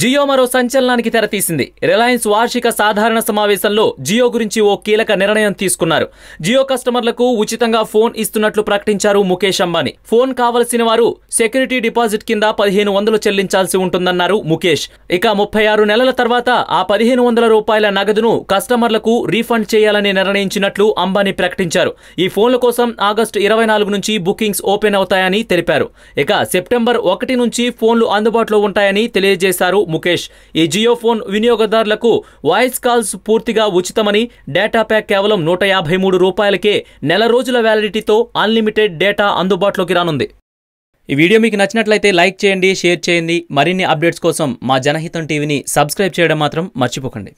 జియో మరో సంచలనానికి తెరతీసింది రిలయన్స్ వార్షిక సాధారణ సమావేశంలో జియో గురించి ఓ కీలక నిర్ణయం తీసుకున్నారు జియో కస్టమర్లకు ఉచితంగా ఫోన్ ఇస్తున్నట్లు ప్రకటించారు ముఖేష్ అంబానీ ఫోన్ కావలసిన వారు సెక్యూరిటీ డిపాజిట్ కింద పదిహేను వందలు చెల్లించాల్సి ఉంటుందన్నారు ముఖేష్ ఇక ముప్పై ఆరు నెలల తర్వాత ఆ పదిహేను వందల రూపాయల నగదును కస్టమర్లకు రీఫండ్ చేయాలని నిర్ణయించినట్లు అంబానీ ప్రకటించారు ఈ ఫోన్ల కోసం ఆగస్టు ఇరవై నాలుగు నుంచి బుకింగ్స్ ఓపెన్ అవుతాయని తెలిపారు ఇక సెప్టెంబర్ ఒకటి నుంచి ఫోన్లు అందుబాటులో ఉంటాయని తెలియజేశారు ముఖేష్ ఈ జియో ఫోన్ వినియోగదారులకు వాయిస్ కాల్స్ పూర్తిగా ఉచితమని డేటా ప్యాక్ కేవలం నూట యాభై మూడు రూపాయలకే నెల రోజుల వ్యాలిడిటీతో అన్లిమిటెడ్ డేటా అందుబాటులోకి రానుంది ఈ వీడియో మీకు నచ్చినట్లయితే లైక్ చేయండి షేర్ చేయండి మరిన్ని అప్డేట్స్ కోసం మా జనహితం టీవీని సబ్స్క్రైబ్ చేయడం మాత్రం మర్చిపోకండి